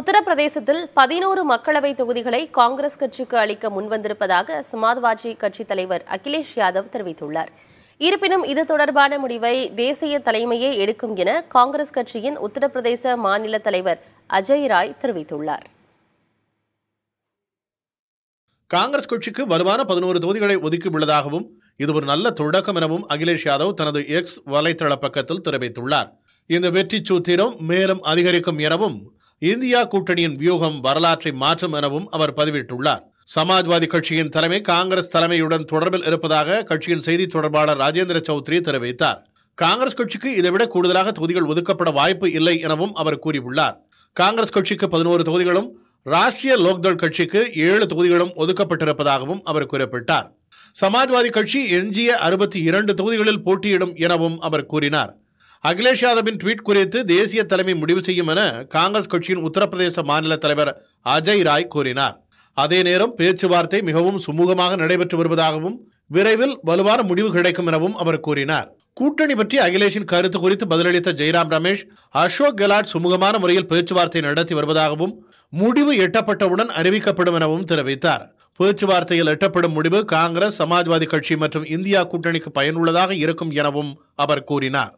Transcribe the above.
உத்தரப்பிரதேசத்தில் பதினோரு மக்களவை தொகுதிகளை காங்கிரஸ் கட்சிக்கு அளிக்க முன்வந்திருப்பதாக சமாஜ்வாதி கட்சித் தலைவர் அகிலேஷ் யாதவ் தெரிவித்துள்ளார் இருப்பினும் இது தொடர்பான முடிவை தேசிய தலைமையே எடுக்கும் என காங்கிரஸ் கட்சியின் உத்தரப்பிரதேச மாநில தலைவர் அஜய் ராய் தெரிவித்துள்ளார் காங்கிரஸ் கட்சிக்கு வலுவான பதினோரு தொகுதிகளை ஒதுக்கியுள்ளதாகவும் இது ஒரு நல்ல தொடக்கம் எனவும் அகிலேஷ் யாதவ் தனது எக்ஸ் வலைதள பக்கத்தில் தெரிவித்துள்ளார் இந்த வெற்றி சூத்திரம் மேலும் அதிகரிக்கும் எனவும் இந்தியா கூட்டணியின் வியூகம் வரலாற்றை மாற்றும் எனவும் அவர் பதிவிட்டுள்ளார் சமாஜ்வாதி கட்சியின் தலைமை காங்கிரஸ் தலைமையுடன் தொடர்பில் இருப்பதாக கட்சியின் செய்தி தொடர்பாளர் ராஜேந்திர சௌத்ரி தெரிவித்தார் காங்கிரஸ் கட்சிக்கு இதைவிட கூடுதலாக தொகுதிகள் ஒதுக்கப்பட வாய்ப்பு இல்லை எனவும் அவர் கூறியுள்ளார் காங்கிரஸ் கட்சிக்கு பதினோரு தொகுதிகளும் ராஷ்டிரிய லோக்தள் கட்சிக்கு ஏழு தொகுதிகளும் ஒதுக்கப்பட்டிருப்பதாகவும் அவர் குறிப்பிட்டார் சமாஜ்வாதி கட்சி எஞ்சிய அறுபத்தி இரண்டு தொகுதிகளில் போட்டியிடும் எனவும் அவர் கூறினார் அகிலேஷ் யாதவின் ட்வீட் குறித்து தேசிய தலைமை முடிவு செய்யும் என காங்கிரஸ் கட்சியின் உத்தரப்பிரதேச மாநில தலைவர் அஜய் ராய் கூறினார் அதே நேரம் பேச்சுவார்த்தை மிகவும் சுமூகமாக நடைபெற்று வருவதாகவும் விரைவில் வலுவான முடிவு கிடைக்கும் எனவும் அவர் கூறினார் கூட்டணி பற்றி அகிலேஷின் கருத்து குறித்து பதிலளித்த ஜெய்ராம் ரமேஷ் அசோக் கெலாட் சுமூகமான முறையில் பேச்சுவார்த்தை நடத்தி வருவதாகவும் முடிவு எட்டப்பட்டவுடன் அறிவிக்கப்படும் எனவும் தெரிவித்தார் பேச்சுவார்த்தையில் எட்டப்படும் முடிவு காங்கிரஸ் சமாஜ்வாதி கட்சி மற்றும் இந்தியா கூட்டணிக்கு பயனுள்ளதாக இருக்கும் எனவும் அவர் கூறினார்